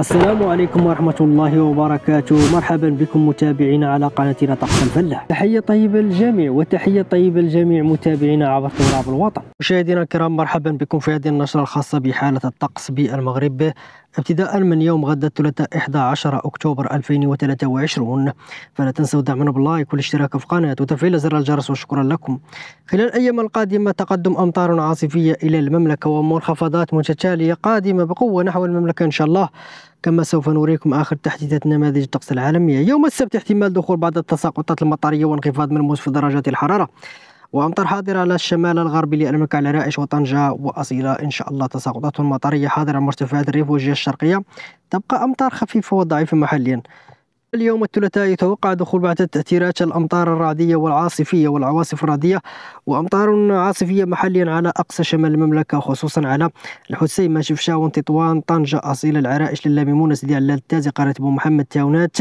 السلام عليكم ورحمة الله وبركاته مرحبا بكم متابعينا على قناتنا طقس الفلة تحية طيبة للجميع وتحية طيبة للجميع متابعينا عبر تراب الوطن مشاهدينا الكرام مرحبا بكم في هذه النشرة الخاصة بحالة الطقس بالمغرب ابتداء من يوم غد الثلاثاء 11 أكتوبر 2023 فلا تنسوا دعمنا باللايك والاشتراك في القناة وتفعيل زر الجرس وشكرا لكم خلال الأيام القادمة تقدم أمطار عاصفية إلى المملكة ومنخفضات متتالية قادمة بقوة نحو المملكة إن شاء الله كما سوف نريكم آخر تحديثات نماذج الطقس العالمية يوم السبت احتمال دخول بعض التساقطات المطرية وانخفاض ملموس في درجات الحرارة وأمطار حاضرة على الشمال الغربي للمملكة على رائش وطنجة وأصيلة إن شاء الله تساقطات مطرية حاضرة على مرتفعات الريف والجهة الشرقية تبقى أمطار خفيفة وضعيفة محليا اليوم الثلاثاء يتوقع دخول بعد التأثيرات الأمطار الرعدية والعاصفية والعواصف الرعدية وأمطار عاصفية محليا على أقصى شمال المملكة خصوصا على الحسيمة شفشاون تطوان طنجة أصيل العرائش للاميمونه سيدي علال التازي قرية بو محمد تاونات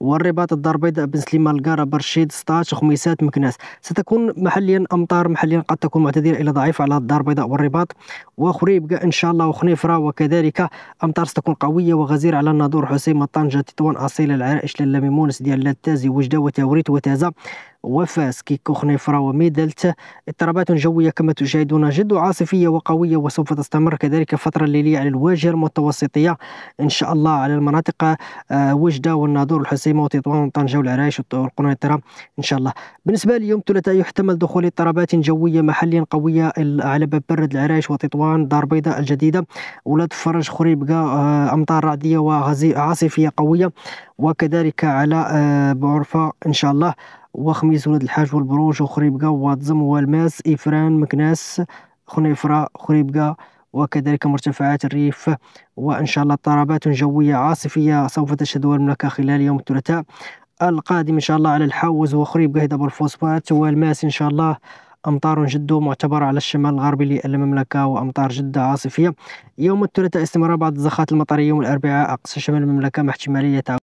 والرباط الدار البيضاء بن سليمة القارة برشيد سطاش خميسات مكناس ستكون محليا أمطار محليا قد تكون معتدلة إلى ضعيفة على الدار البيضاء والرباط وخريبكة إن شاء الله وخنيفرة وكذلك أمطار ستكون قوية وغزيرة على الناظور حسيمة طنجة تطوان أصيل العرائش باش لالا ميمونس ديال لاتازي وجده وتوريت وتازا وفاس كيكو خنيفرا وميدلت اضطرابات جوية كما تشاهدون جد عاصفية وقوية وسوف تستمر كذلك فترة ليلية على الواجهة المتوسطية إن شاء الله على المناطق وجدة آه، والناظور الحسيمة وتطوان وطنجه والعرايش والقنيطرة إن شاء الله بالنسبة ليوم الثلاثاء يحتمل دخول اضطرابات جوية محليا قوية على باب برد العرايش وتطوان دار بيضاء الجديدة ولاد فرج خريبكة آه، أمطار رعدية وعاصفية قوية وكذلك على آه، بعرفة إن شاء الله وخميس ولاد الحاج والبروج وخريبكة واتزم والماس إفران مكناس خنيفرة خريبكة وكذلك مرتفعات الريف وإن شاء الله اضطرابات جوية عاصفية سوف تشهدها المملكة خلال يوم الثلاثاء القادم إن شاء الله على الحوز وخريب قهدب الفوسفات والماس إن شاء الله أمطار جد معتبرة على الشمال الغربي للمملكة وأمطار جدة عاصفية يوم الثلاثاء استمرار بعض الزخات المطرية يوم الأربعاء أقصى شمال المملكة مع احتمالية